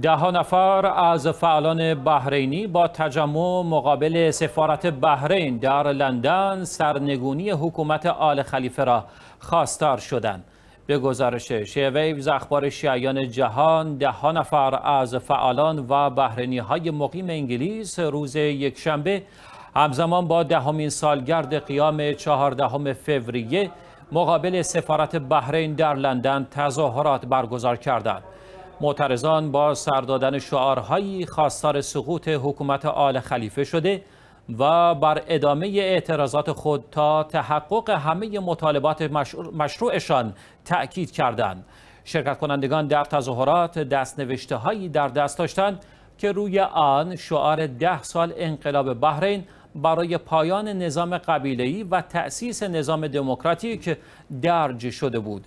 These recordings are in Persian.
ده ها نفر از فعالان بحرینی با تجمع مقابل سفارت بحرین در لندن سرنگونی حکومت آل خلیفه را خواستار شدند. به گزارش شیویوز اخبار شیعیان جهان ده ها نفر از فعالان و بحرینی های مقیم انگلیس روز یکشنبه همزمان با دهمین سالگرد قیام چهاردهم فوریه مقابل سفارت بحرین در لندن تظاهرات برگزار کردند. معترضان با سردادن شعارهایی خواستار سقوط حکومت آل خلیفه شده و بر ادامه اعتراضات خود تا تحقق همه مطالبات مشروعشان تأکید کردند. شرکت کنندگان در تظاهرات دستنوشته هایی در دست داشتند که روی آن شعار ده سال انقلاب بحرین برای پایان نظام قبیلهی و تأسیس نظام دموکراتیک درج شده بود.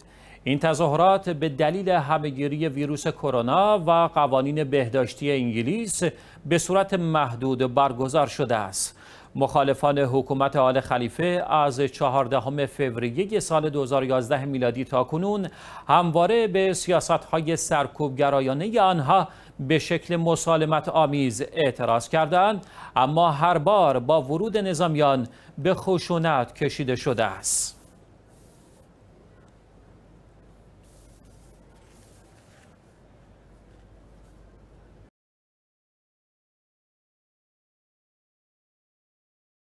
این تظاهرات به دلیل همگیری ویروس کرونا و قوانین بهداشتی انگلیس به صورت محدود برگزار شده است. مخالفان حکومت آل خلیفه از 14 فوریه سال 2011 میلادی تا کنون همواره به سیاست های سرکوبگرایانه آنها به شکل مسالمت آمیز اعتراض کردند اما هر بار با ورود نظامیان به خشونت کشیده شده است.